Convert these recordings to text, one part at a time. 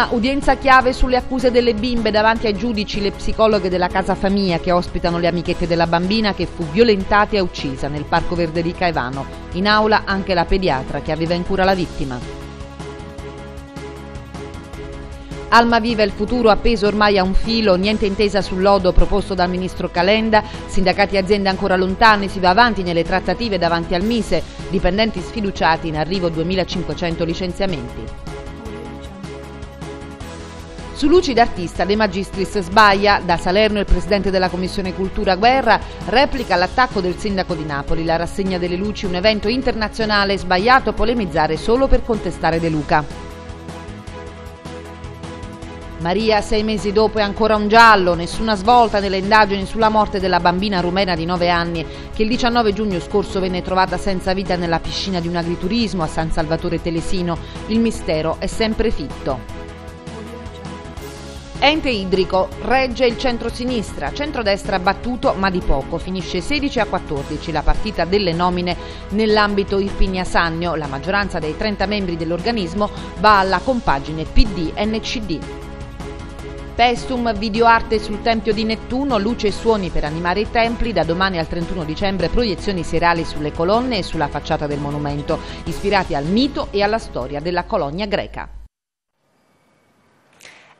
Savona, udienza chiave sulle accuse delle bimbe davanti ai giudici le psicologhe della casa famiglia che ospitano le amichette della bambina che fu violentata e uccisa nel parco verde di Caivano. In aula anche la pediatra che aveva in cura la vittima. Alma Viva il futuro appeso ormai a un filo, niente intesa sul lodo proposto dal ministro Calenda, sindacati e aziende ancora lontane, si va avanti nelle trattative davanti al Mise, dipendenti sfiduciati in arrivo 2500 licenziamenti. Su lucida artista De Magistris sbaglia, da Salerno il presidente della Commissione Cultura Guerra replica l'attacco del sindaco di Napoli, la rassegna delle luci, un evento internazionale sbagliato a polemizzare solo per contestare De Luca. Maria, sei mesi dopo, è ancora un giallo, nessuna svolta nelle indagini sulla morte della bambina rumena di 9 anni che il 19 giugno scorso venne trovata senza vita nella piscina di un agriturismo a San Salvatore Telesino. Il mistero è sempre fitto. Ente idrico, regge il centro-sinistra, centro-destra battuto ma di poco, finisce 16 a 14 la partita delle nomine nell'ambito Irpinia-Sannio, la maggioranza dei 30 membri dell'organismo va alla compagine PD-NCD. Pestum, videoarte sul Tempio di Nettuno, luce e suoni per animare i templi, da domani al 31 dicembre proiezioni serali sulle colonne e sulla facciata del monumento, ispirati al mito e alla storia della colonia greca.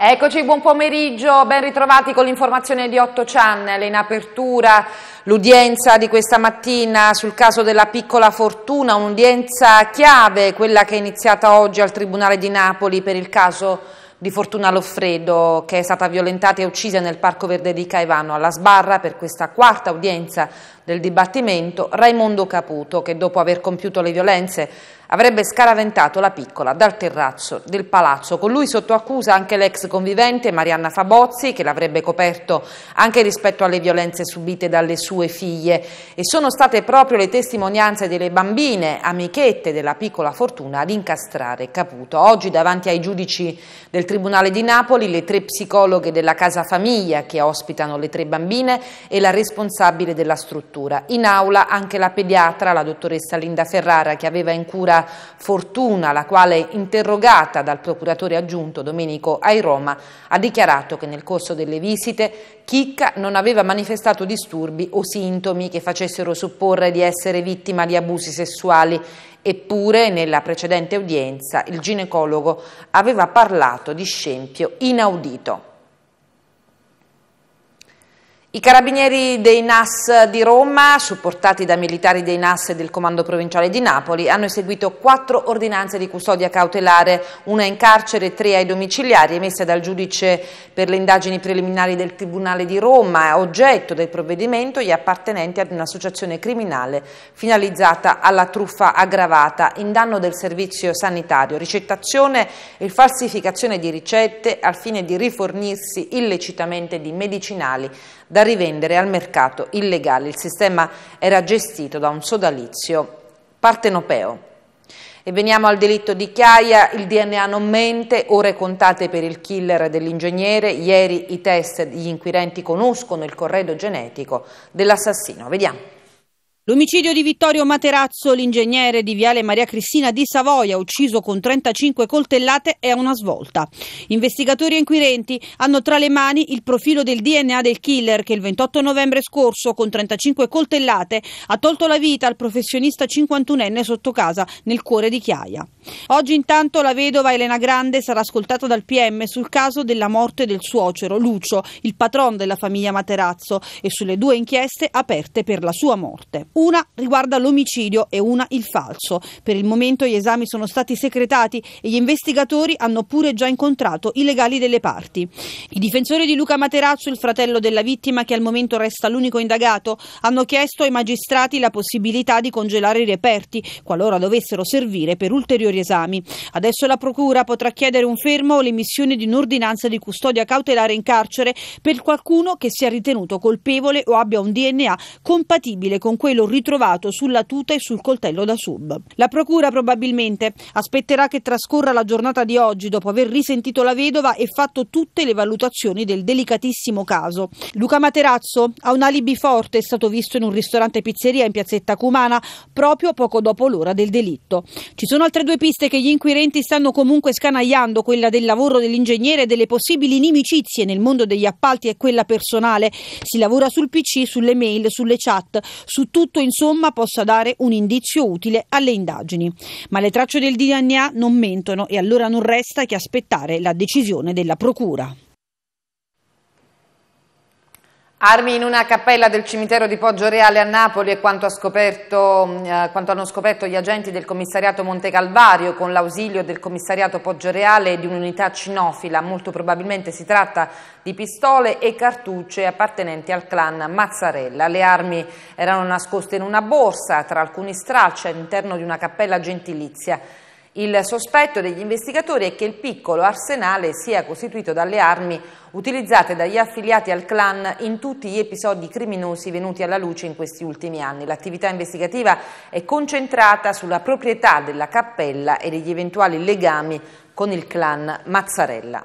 Eccoci, buon pomeriggio, ben ritrovati con l'informazione di 8 Channel. In apertura l'udienza di questa mattina sul caso della piccola fortuna, un'udienza chiave, quella che è iniziata oggi al Tribunale di Napoli per il caso di Fortuna Loffredo che è stata violentata e uccisa nel Parco Verde di Caivano alla sbarra per questa quarta udienza del dibattimento Raimondo Caputo che dopo aver compiuto le violenze avrebbe scaraventato la piccola dal terrazzo del palazzo. Con lui sotto accusa anche l'ex convivente Marianna Fabozzi che l'avrebbe coperto anche rispetto alle violenze subite dalle sue figlie e sono state proprio le testimonianze delle bambine amichette della piccola Fortuna ad incastrare Caputo. Oggi davanti ai giudici del Tribunale di Napoli le tre psicologhe della casa famiglia che ospitano le tre bambine e la responsabile della struttura struttura. In aula anche la pediatra, la dottoressa Linda Ferrara, che aveva in cura Fortuna, la quale, interrogata dal procuratore aggiunto Domenico Airoma, ha dichiarato che nel corso delle visite Chicca non aveva manifestato disturbi o sintomi che facessero supporre di essere vittima di abusi sessuali Eppure nella precedente udienza il ginecologo aveva parlato di scempio inaudito. I carabinieri dei NAS di Roma, supportati da militari dei NAS e del Comando Provinciale di Napoli, hanno eseguito quattro ordinanze di custodia cautelare, una in carcere e tre ai domiciliari, emesse dal giudice per le indagini preliminari del Tribunale di Roma, oggetto del provvedimento gli appartenenti ad un'associazione criminale finalizzata alla truffa aggravata in danno del servizio sanitario, ricettazione e falsificazione di ricette al fine di rifornirsi illecitamente di medicinali da rivendere al mercato illegale. Il sistema era gestito da un sodalizio partenopeo. E veniamo al delitto di Chiaia, il DNA non mente, ore contate per il killer dell'ingegnere, ieri i test degli inquirenti conoscono il corredo genetico dell'assassino. Vediamo. L'omicidio di Vittorio Materazzo, l'ingegnere di Viale Maria Cristina di Savoia, ucciso con 35 coltellate, è una svolta. Investigatori e inquirenti hanno tra le mani il profilo del DNA del killer che il 28 novembre scorso, con 35 coltellate, ha tolto la vita al professionista 51enne sotto casa nel cuore di Chiaia. Oggi intanto la vedova Elena Grande sarà ascoltata dal PM sul caso della morte del suocero Lucio, il patron della famiglia Materazzo, e sulle due inchieste aperte per la sua morte. Una riguarda l'omicidio e una il falso. Per il momento gli esami sono stati secretati e gli investigatori hanno pure già incontrato i legali delle parti. I difensori di Luca Materazzo, il fratello della vittima che al momento resta l'unico indagato, hanno chiesto ai magistrati la possibilità di congelare i reperti qualora dovessero servire per ulteriori esami. Adesso la procura potrà chiedere un fermo o l'emissione di un'ordinanza di custodia cautelare in carcere per qualcuno che sia ritenuto colpevole o abbia un DNA compatibile con quello quello ritrovato sulla tuta e sul coltello da sub. La procura probabilmente aspetterà che trascorra la giornata di oggi dopo aver risentito la vedova e fatto tutte le valutazioni del delicatissimo caso. Luca Materazzo ha un alibi forte, è stato visto in un ristorante pizzeria in piazzetta Cumana proprio poco dopo l'ora del delitto. Ci sono altre due piste che gli inquirenti stanno comunque scanagliando, quella del lavoro dell'ingegnere e delle possibili inimicizie nel mondo degli appalti e quella personale. Si lavora sul PC, sulle mail, sulle chat, su tutto tutto insomma possa dare un indizio utile alle indagini. Ma le tracce del DNA non mentono e allora non resta che aspettare la decisione della Procura. Armi in una cappella del cimitero di Poggio Reale a Napoli è quanto, scoperto, mm, eh, quanto, hanno scoperto gli agenti del commissariato Monte Calvario con l'ausilio del commissariato Poggio Reale e di un'unità cinofila. Molto probabilmente si tratta di pistole e cartucce appartenenti al clan Mazzarella. Le armi erano nascoste in una borsa tra alcuni stracci all'interno di una cappella gentilizia. Il sospetto degli investigatori è che il piccolo arsenale sia costituito dalle armi utilizzate dagli affiliati al clan in tutti gli episodi criminosi venuti alla luce in questi ultimi anni. L'attività investigativa è concentrata sulla proprietà della cappella e degli eventuali legami con il clan Mazzarella.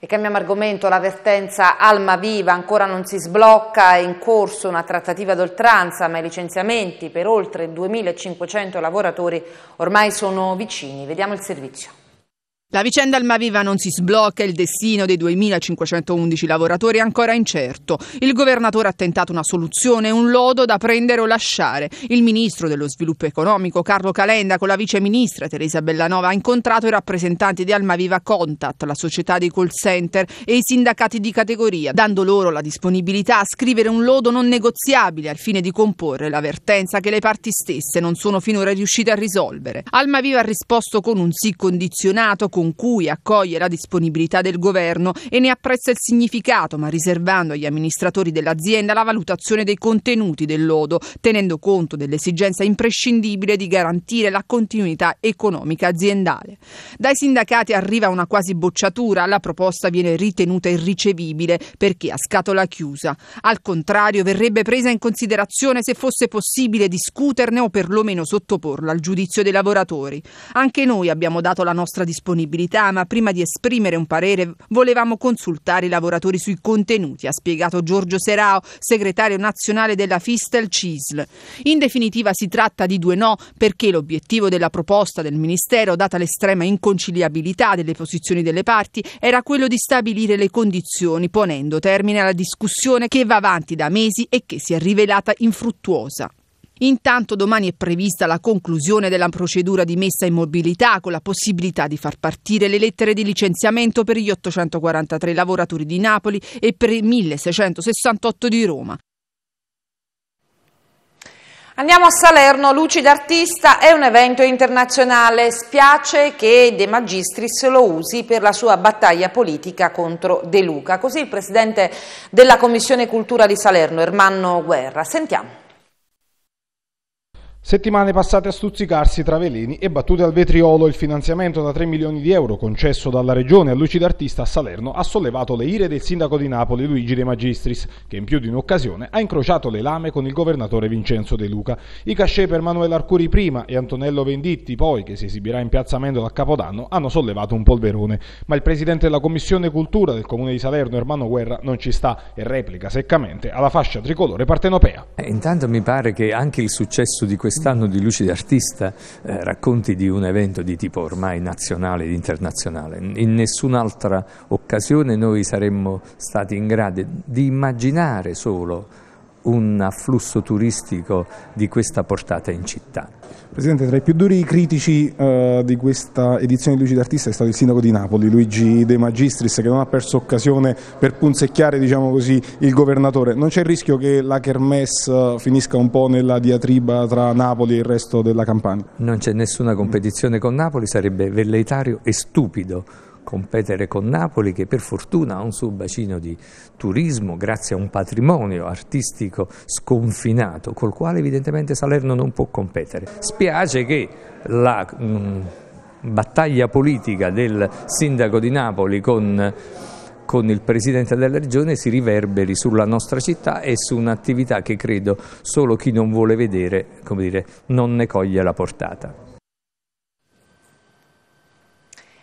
E cambiamo argomento, la vertenza Alma Viva ancora non si sblocca, è in corso una trattativa d'oltranza, ma i licenziamenti per oltre 2.500 lavoratori ormai sono vicini. Vediamo il servizio. La vicenda Almaviva non si sblocca, il destino dei 2.511 lavoratori è ancora incerto. Il governatore ha tentato una soluzione, un lodo da prendere o lasciare. Il ministro dello sviluppo economico Carlo Calenda con la vice ministra Teresa Bellanova ha incontrato i rappresentanti di Almaviva Contact, la società dei call center e i sindacati di categoria, dando loro la disponibilità a scrivere un lodo non negoziabile al fine di comporre l'avvertenza che le parti stesse non sono finora riuscite a risolvere. Almaviva ha risposto con un sì condizionato con cui accoglie la disponibilità del governo e ne apprezza il significato, ma riservando agli amministratori dell'azienda la valutazione dei contenuti del lodo, tenendo conto dell'esigenza imprescindibile di garantire la continuità economica aziendale. Dai sindacati arriva una quasi bocciatura, la proposta viene ritenuta irricevibile perché a scatola chiusa. Al contrario, verrebbe presa in considerazione se fosse possibile discuterne o perlomeno sottoporla al giudizio dei lavoratori. Anche noi abbiamo dato la nostra disponibilità disponibilità, ma prima di esprimere un parere volevamo consultare i lavoratori sui contenuti, ha spiegato Giorgio Serao, segretario nazionale della Fistel CISL. In definitiva si tratta di due no perché l'obiettivo della proposta del Ministero, data l'estrema inconciliabilità delle posizioni delle parti, era quello di stabilire le condizioni, ponendo termine alla discussione che va avanti da mesi e che si è rivelata infruttuosa. Intanto domani è prevista la conclusione della procedura di messa in mobilità con la possibilità di far partire le lettere di licenziamento per gli 843 lavoratori di Napoli e per i 1668 di Roma. Andiamo a Salerno, Luci d'Artista è un evento internazionale, spiace che De Magistris lo usi per la sua battaglia politica contro De Luca, così il Presidente della Commissione Cultura di Salerno, Ermanno Guerra. Sentiamo. Settimane passate a stuzzicarsi tra veleni e battute al vetriolo, il finanziamento da 3 milioni di euro concesso dalla Regione al Lucid Artista a Salerno ha sollevato le ire del sindaco di Napoli Luigi De Magistris, che in più di un'occasione ha incrociato le lame con il governatore Vincenzo De Luca. I cachet per Manuel Arcuri prima e Antonello Venditti poi, che si esibirà in piazza Mendola a Capodanno, hanno sollevato un polverone, ma il presidente della Commissione Cultura del Comune di Salerno, Ermano Guerra, non ci sta e replica seccamente alla fascia tricolore partenopea. Eh, intanto mi pare che anche il successo di questo quest'anno di Luci d'Artista eh, racconti di un evento di tipo ormai nazionale ed internazionale. In nessun'altra occasione noi saremmo stati in grado di immaginare solo un afflusso turistico di questa portata in città. Presidente, tra i più duri critici eh, di questa edizione di Luigi d'Artista è stato il sindaco di Napoli, Luigi De Magistris, che non ha perso occasione per punzecchiare diciamo così, il governatore. Non c'è il rischio che la Kermesse eh, finisca un po' nella diatriba tra Napoli e il resto della Campania? Non c'è nessuna competizione con Napoli, sarebbe velleitario e stupido competere con Napoli che per fortuna ha un suo bacino di turismo grazie a un patrimonio artistico sconfinato col quale evidentemente Salerno non può competere. Spiace che la mh, battaglia politica del sindaco di Napoli con con il Presidente della Regione si riverberi sulla nostra città e su un'attività che credo solo chi non vuole vedere dire, non ne coglie la portata.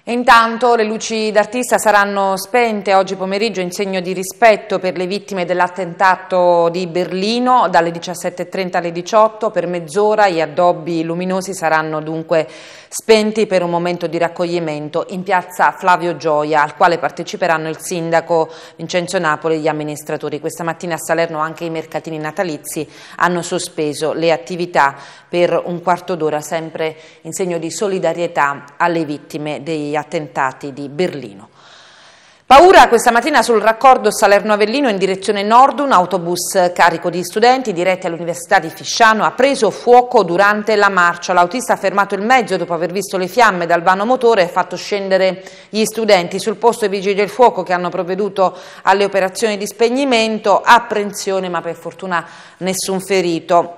Intanto le luci d'artista saranno spente oggi pomeriggio in segno di rispetto per le vittime dell'attentato di Berlino dalle 17.30 alle 18.00 per mezz'ora gli addobbi luminosi saranno dunque spenti per un momento di raccoglimento in piazza Flavio Gioia al quale parteciperanno il sindaco Vincenzo Napoli e gli amministratori. Questa mattina a Salerno anche i mercatini natalizi hanno sospeso le attività per un quarto d'ora sempre in segno di solidarietà alle vittime degli attentati di Berlino. Paura questa mattina sul raccordo Salerno-Avellino in direzione nord, un autobus carico di studenti diretti all'Università di Fisciano ha preso fuoco durante la marcia. L'autista ha fermato il mezzo dopo aver visto le fiamme dal vano motore e fatto scendere gli studenti. Sul posto i vigili del fuoco che hanno provveduto alle operazioni di spegnimento, apprensione ma per fortuna nessun ferito.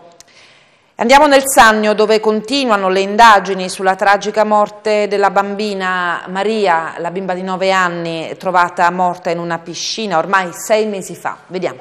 Andiamo nel Sannio dove continuano le indagini sulla tragica morte della bambina Maria, la bimba di 9 anni trovata morta in una piscina ormai sei mesi fa. Vediamo.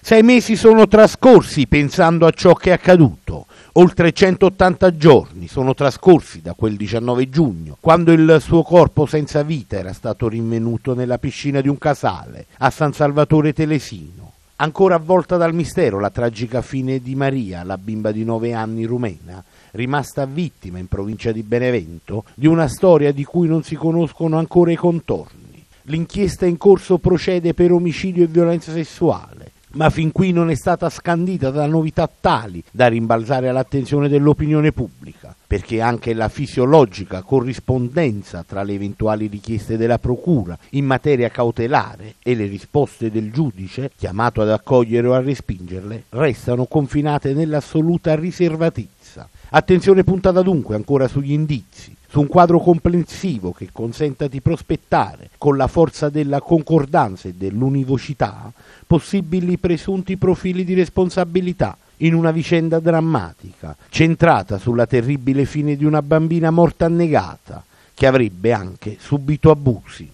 Sei mesi sono trascorsi pensando a ciò che è accaduto. Oltre 180 giorni sono trascorsi da quel 19 giugno, quando il suo corpo senza vita era stato rinvenuto nella piscina di un casale a San Salvatore Telesino Ancora avvolta dal mistero la tragica fine di Maria, la bimba di nove anni rumena, rimasta vittima in provincia di Benevento di una storia di cui non si conoscono ancora i contorni. L'inchiesta in corso procede per omicidio e violenza sessuale ma fin qui non è stata scandita da novità tali da rimbalzare all'attenzione dell'opinione pubblica, perché anche la fisiologica corrispondenza tra le eventuali richieste della Procura in materia cautelare e le risposte del giudice, chiamato ad accogliere o a respingerle, restano confinate nell'assoluta riservatezza. Attenzione puntata dunque ancora sugli indizi su un quadro complessivo che consenta di prospettare, con la forza della concordanza e dell'univocità, possibili presunti profili di responsabilità in una vicenda drammatica, centrata sulla terribile fine di una bambina morta annegata, che avrebbe anche subito abusi.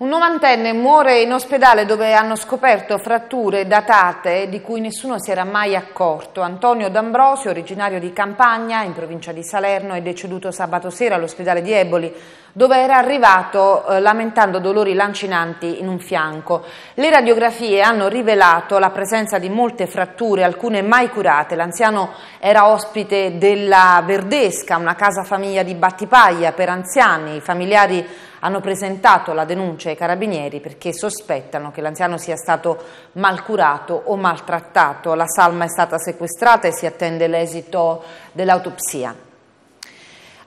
Un novantenne muore in ospedale dove hanno scoperto fratture datate di cui nessuno si era mai accorto. Antonio D'Ambrosio, originario di Campagna, in provincia di Salerno, è deceduto sabato sera all'ospedale di Eboli, dove era arrivato eh, lamentando dolori lancinanti in un fianco. Le radiografie hanno rivelato la presenza di molte fratture, alcune mai curate. L'anziano era ospite della Verdesca, una casa famiglia di Battipaglia per anziani, i familiari hanno presentato la denuncia ai carabinieri perché sospettano che l'anziano sia stato mal curato o maltrattato. La salma è stata sequestrata e si attende l'esito dell'autopsia.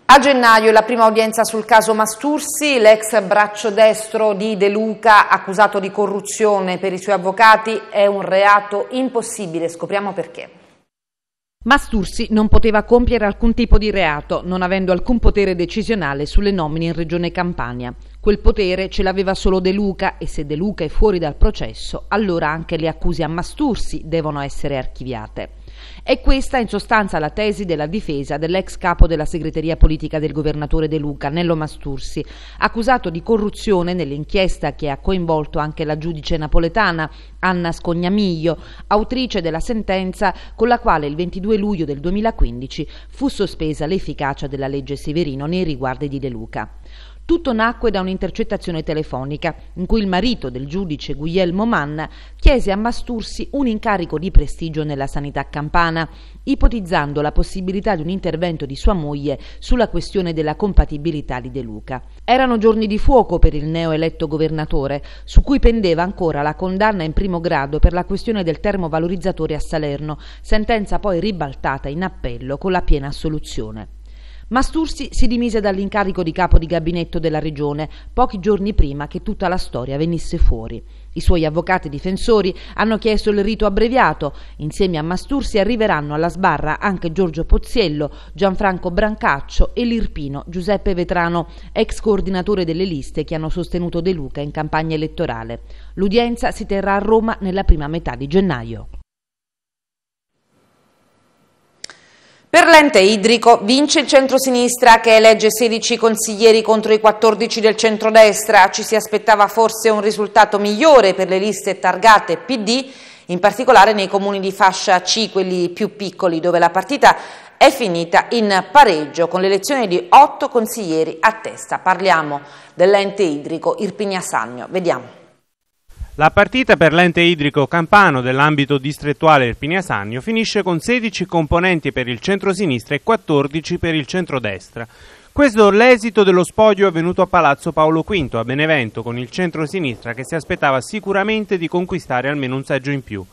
A gennaio la prima udienza sul caso Mastursi, l'ex braccio destro di De Luca accusato di corruzione per i suoi avvocati è un reato impossibile, scopriamo perché. Mastursi non poteva compiere alcun tipo di reato, non avendo alcun potere decisionale sulle nomine in Regione Campania. Quel potere ce l'aveva solo De Luca e se De Luca è fuori dal processo, allora anche le accuse a Mastursi devono essere archiviate. È questa in sostanza la tesi della difesa dell'ex capo della segreteria politica del governatore De Luca, Nello Mastursi, accusato di corruzione nell'inchiesta che ha coinvolto anche la giudice napoletana Anna Scognamiglio, autrice della sentenza con la quale il 22 luglio del 2015 fu sospesa l'efficacia della legge Severino nei riguardi di De Luca. Tutto nacque da un'intercettazione telefonica in cui il marito del giudice Guglielmo Mann chiese a Mastursi un incarico di prestigio nella sanità campana, ipotizzando la possibilità di un intervento di sua moglie sulla questione della compatibilità di De Luca. Erano giorni di fuoco per il neoeletto governatore, su cui pendeva ancora la condanna in primo grado per la questione del termovalorizzatore a Salerno, sentenza poi ribaltata in appello con la piena assoluzione. Mastursi si dimise dall'incarico di capo di gabinetto della regione pochi giorni prima che tutta la storia venisse fuori. I suoi avvocati difensori hanno chiesto il rito abbreviato. Insieme a Mastursi arriveranno alla sbarra anche Giorgio Pozziello, Gianfranco Brancaccio e l'Irpino Giuseppe Vetrano, ex coordinatore delle liste che hanno sostenuto De Luca in campagna elettorale. L'udienza si terrà a Roma nella prima metà di gennaio. Per l'ente idrico vince il centrosinistra che elegge 16 consiglieri contro i 14 del centrodestra. Ci si aspettava forse un risultato migliore per le liste targate PD, in particolare nei comuni di fascia C, quelli più piccoli, dove la partita è finita in pareggio con l'elezione di 8 consiglieri a testa. Parliamo dell'ente idrico Irpignasagno. Vediamo. La partita per l'ente idrico campano dell'ambito distrettuale Irpinia-Sannio finisce con 16 componenti per il centro-sinistra e 14 per il centro-destra. Questo è l'esito dello spoglio avvenuto a Palazzo Paolo V a Benevento con il centro-sinistra che si aspettava sicuramente di conquistare almeno un seggio in più.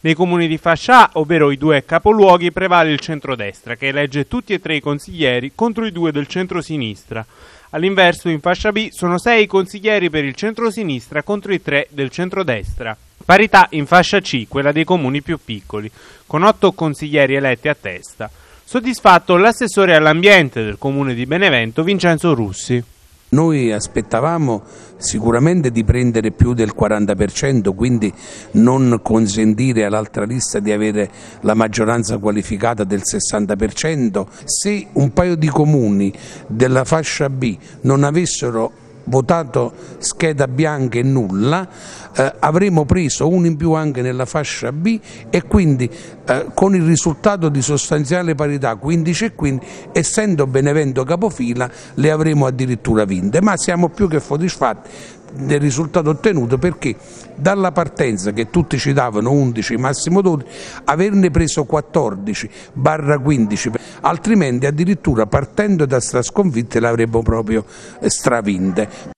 Nei comuni di Fascià, ovvero i due capoluoghi, prevale il centrodestra che elegge tutti e tre i consiglieri contro i due del centro-sinistra. All'inverso, in fascia B, sono 6 i consiglieri per il centro-sinistra contro i 3 del centro-destra. Parità in fascia C, quella dei comuni più piccoli, con 8 consiglieri eletti a testa. Soddisfatto l'assessore all'ambiente del comune di Benevento, Vincenzo Russi. Noi aspettavamo sicuramente di prendere più del 40%, quindi non consentire all'altra lista di avere la maggioranza qualificata del 60%. Se un paio di comuni della fascia B non avessero votato scheda bianca e nulla, eh, avremo preso uno in più anche nella fascia B e quindi eh, con il risultato di sostanziale parità 15 e 15, essendo Benevento capofila, le avremo addirittura vinte, ma siamo più che soddisfatti del risultato ottenuto perché dalla partenza che tutti ci davano 11 massimo 12 averne preso 14 barra 15 altrimenti addirittura partendo da strasconfitte l'avremmo proprio eh, stravinte.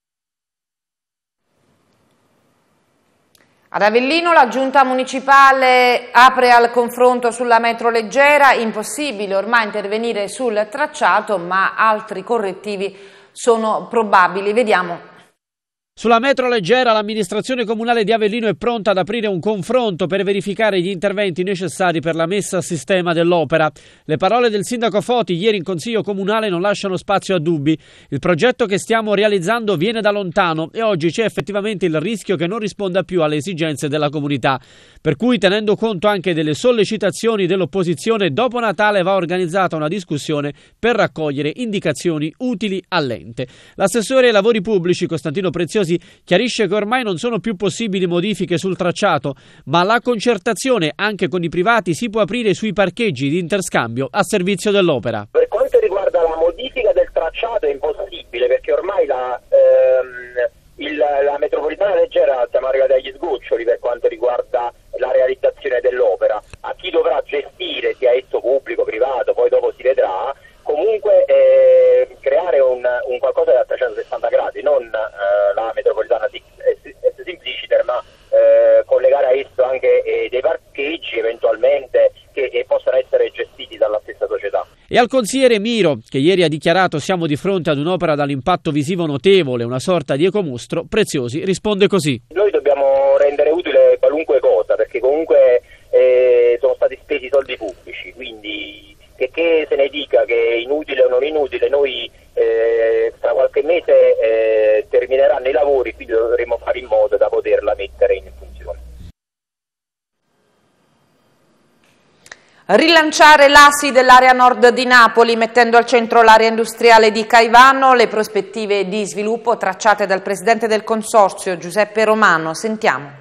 Ad Avellino la giunta municipale apre al confronto sulla metro leggera, impossibile ormai intervenire sul tracciato ma altri correttivi sono probabili. Vediamo sulla metro leggera l'amministrazione comunale di Avellino è pronta ad aprire un confronto per verificare gli interventi necessari per la messa a sistema dell'opera. Le parole del sindaco Foti ieri in consiglio comunale non lasciano spazio a dubbi. Il progetto che stiamo realizzando viene da lontano e oggi c'è effettivamente il rischio che non risponda più alle esigenze della comunità. Per cui tenendo conto anche delle sollecitazioni dell'opposizione, dopo Natale va organizzata una discussione per raccogliere indicazioni utili all'ente. L'assessore ai lavori pubblici Costantino Preziosi Tifosi chiarisce che ormai non sono più possibili modifiche sul tracciato, ma la concertazione anche con i privati si può aprire sui parcheggi di interscambio a servizio dell'opera. Per quanto riguarda la modifica del tracciato è impossibile perché ormai la, ehm, il, la metropolitana leggera siamo arrivati agli sgoccioli per quanto riguarda la realizzazione dell'opera. A chi dovrà gestire, sia esso pubblico, privato, poi dopo si vedrà, E al consigliere Miro, che ieri ha dichiarato siamo di fronte ad un'opera dall'impatto visivo notevole, una sorta di ecomostro, Preziosi risponde così. Rilanciare l'assi dell'area nord di Napoli mettendo al centro l'area industriale di Caivano, le prospettive di sviluppo tracciate dal presidente del consorzio Giuseppe Romano. Sentiamo.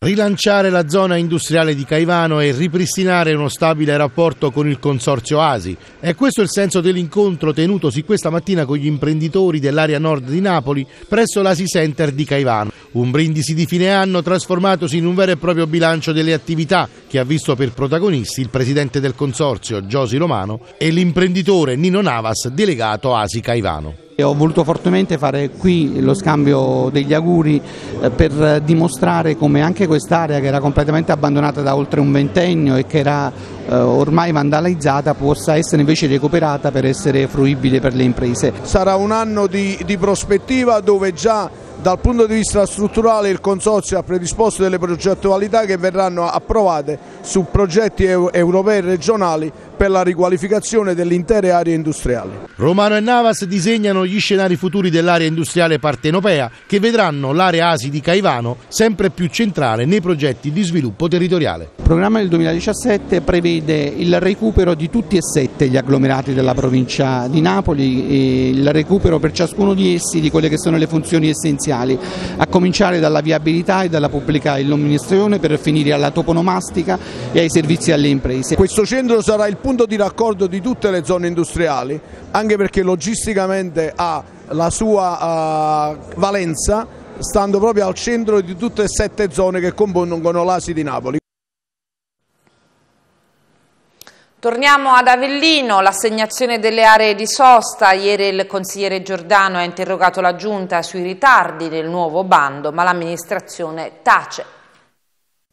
Rilanciare la zona industriale di Caivano e ripristinare uno stabile rapporto con il consorzio ASI. È questo il senso dell'incontro tenutosi questa mattina con gli imprenditori dell'area nord di Napoli presso l'ASI Center di Caivano. Un brindisi di fine anno trasformatosi in un vero e proprio bilancio delle attività che ha visto per protagonisti il presidente del consorzio Giosi Romano e l'imprenditore Nino Navas, delegato ASI Caivano ho voluto fortemente fare qui lo scambio degli auguri eh, per dimostrare come anche quest'area che era completamente abbandonata da oltre un ventennio e che era eh, ormai vandalizzata possa essere invece recuperata per essere fruibile per le imprese. Sarà un anno di, di prospettiva dove già dal punto di vista strutturale il Consorzio ha predisposto delle progettualità che verranno approvate su progetti europei e regionali per la riqualificazione delle intere aree industriali. Romano e Navas disegnano gli scenari futuri dell'area industriale partenopea che vedranno l'area Asi di Caivano sempre più centrale nei progetti di sviluppo territoriale. Il programma del 2017 prevede il recupero di tutti e sette gli agglomerati della provincia di Napoli, e il recupero per ciascuno di essi di quelle che sono le funzioni essenziali essenziali, a cominciare dalla viabilità e dalla pubblica illuminazione per finire alla toponomastica e ai servizi alle imprese. Questo centro sarà il punto di raccordo di tutte le zone industriali, anche perché logisticamente ha la sua uh, valenza stando proprio al centro di tutte e sette zone che compongono l'Asi di Napoli. Torniamo ad Avellino, l'assegnazione delle aree di sosta. Ieri il consigliere Giordano ha interrogato la Giunta sui ritardi del nuovo bando, ma l'amministrazione tace.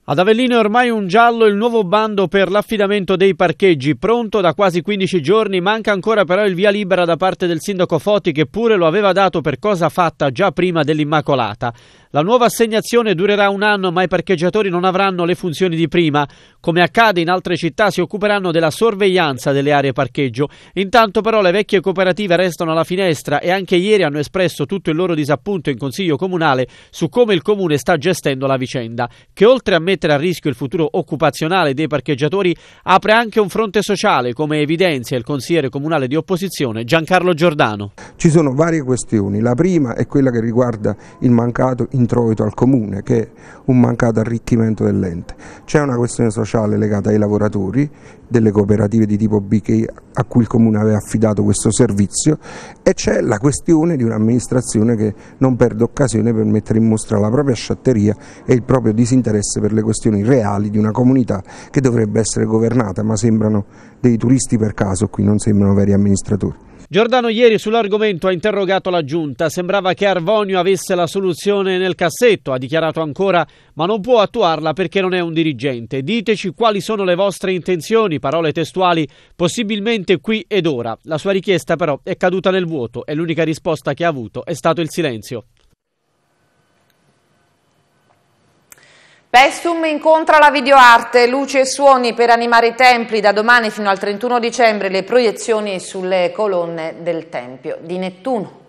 Ad Avellino è ormai un giallo il nuovo bando per l'affidamento dei parcheggi, pronto da quasi 15 giorni, manca ancora però il via libera da parte del sindaco Foti che pure lo aveva dato per cosa fatta già prima dell'Immacolata. La nuova assegnazione durerà un anno, ma i parcheggiatori non avranno le funzioni di prima. Come accade in altre città, si occuperanno della sorveglianza delle aree parcheggio. Intanto, però, le vecchie cooperative restano alla finestra e anche ieri hanno espresso tutto il loro disappunto in Consiglio Comunale su come il Comune sta gestendo la vicenda, che oltre a mettere a rischio il futuro occupazionale dei parcheggiatori, apre anche un fronte sociale, come evidenzia il consigliere comunale di opposizione Giancarlo Giordano. Ci sono varie questioni. La prima è quella che riguarda il mancato in introito al comune che è un mancato arricchimento dell'ente. C'è una questione sociale legata ai lavoratori delle cooperative di tipo B a cui il comune aveva affidato questo servizio e c'è la questione di un'amministrazione che non perde occasione per mettere in mostra la propria sciatteria e il proprio disinteresse per le questioni reali di una comunità che dovrebbe essere governata ma sembrano dei turisti per caso qui, non sembrano veri amministratori. Giordano ieri sull'argomento ha interrogato la giunta. Sembrava che Arvonio avesse la soluzione nel cassetto, ha dichiarato ancora, ma non può attuarla perché non è un dirigente. Diteci quali sono le vostre intenzioni, parole testuali, possibilmente qui ed ora. La sua richiesta però è caduta nel vuoto e l'unica risposta che ha avuto è stato il silenzio. Pestum incontra la videoarte, luci e suoni per animare i templi, da domani fino al 31 dicembre le proiezioni sulle colonne del Tempio di Nettuno.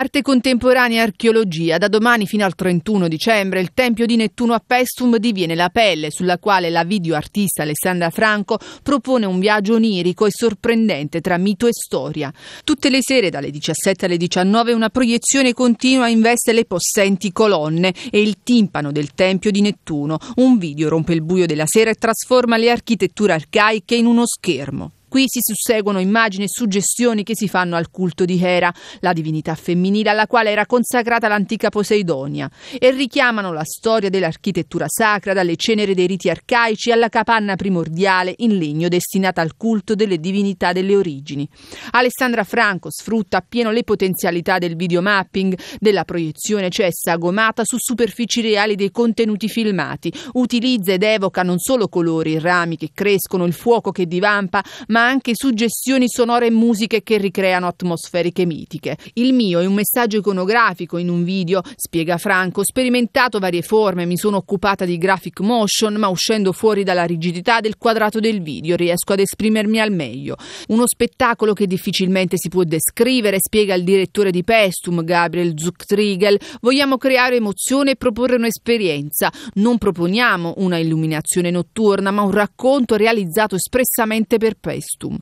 Arte contemporanea e archeologia. Da domani fino al 31 dicembre il Tempio di Nettuno a Pestum diviene la pelle sulla quale la videoartista Alessandra Franco propone un viaggio onirico e sorprendente tra mito e storia. Tutte le sere dalle 17 alle 19 una proiezione continua investe le possenti colonne e il timpano del Tempio di Nettuno. Un video rompe il buio della sera e trasforma le architetture arcaiche in uno schermo. Qui si susseguono immagini e suggestioni che si fanno al culto di Hera, la divinità femminile alla quale era consacrata l'antica Poseidonia, e richiamano la storia dell'architettura sacra dalle cenere dei riti arcaici alla capanna primordiale in legno destinata al culto delle divinità delle origini. Alessandra Franco sfrutta appieno le potenzialità del videomapping, della proiezione cessa gomata su superfici reali dei contenuti filmati, utilizza ed evoca non solo colori, rami che crescono, il fuoco che divampa, ma anche suggestioni sonore e musiche che ricreano atmosferiche mitiche. Il mio è un messaggio iconografico in un video, spiega Franco, ho sperimentato varie forme, mi sono occupata di graphic motion, ma uscendo fuori dalla rigidità del quadrato del video riesco ad esprimermi al meglio. Uno spettacolo che difficilmente si può descrivere, spiega il direttore di Pestum, Gabriel Zucktriegel, vogliamo creare emozione e proporre un'esperienza, non proponiamo una illuminazione notturna, ma un racconto realizzato espressamente per Pestum. Gestum.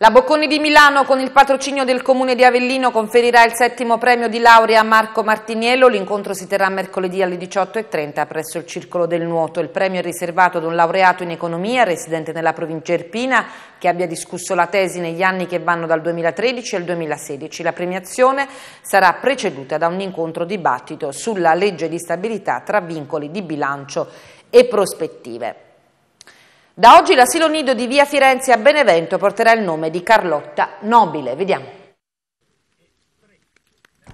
La Bocconi di Milano con il patrocinio del Comune di Avellino conferirà il settimo premio di laurea a Marco Martiniello. L'incontro si terrà mercoledì alle 18.30 presso il Circolo del Nuoto. Il premio è riservato ad un laureato in economia residente nella provincia erpina che abbia discusso la tesi negli anni che vanno dal 2013 al 2016. La premiazione sarà preceduta da un incontro dibattito sulla legge di stabilità tra vincoli di bilancio e prospettive. Da oggi l'asilo nido di via Firenze a Benevento porterà il nome di Carlotta Nobile. Vediamo.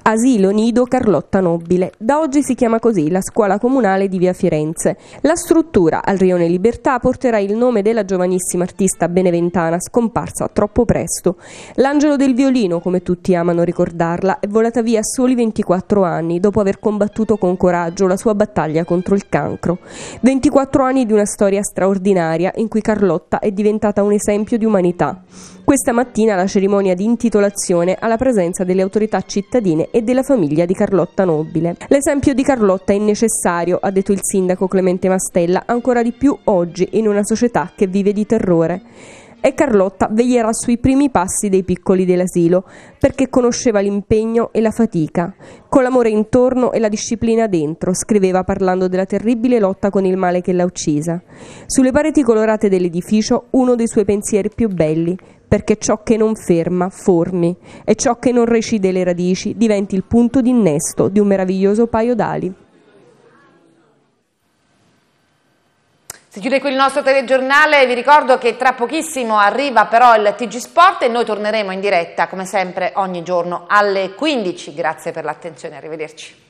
Asilo Nido Carlotta Nobile. Da oggi si chiama così la scuola comunale di via Firenze. La struttura al rione Libertà porterà il nome della giovanissima artista beneventana scomparsa troppo presto. L'angelo del violino, come tutti amano ricordarla, è volata via a soli 24 anni dopo aver combattuto con coraggio la sua battaglia contro il cancro. 24 anni di una storia straordinaria in cui Carlotta è diventata un esempio di umanità. Questa mattina la cerimonia di intitolazione alla presenza delle autorità cittadine e della famiglia di Carlotta Nobile. L'esempio di Carlotta è necessario, ha detto il sindaco Clemente Mastella, ancora di più oggi in una società che vive di terrore e Carlotta veglierà sui primi passi dei piccoli dell'asilo, perché conosceva l'impegno e la fatica, con l'amore intorno e la disciplina dentro, scriveva parlando della terribile lotta con il male che l'ha uccisa. Sulle pareti colorate dell'edificio uno dei suoi pensieri più belli, perché ciò che non ferma formi e ciò che non recide le radici diventi il punto d'innesto di un meraviglioso paio d'ali. Si chiude qui il nostro telegiornale, vi ricordo che tra pochissimo arriva però il TG Sport e noi torneremo in diretta come sempre ogni giorno alle 15. Grazie per l'attenzione, arrivederci.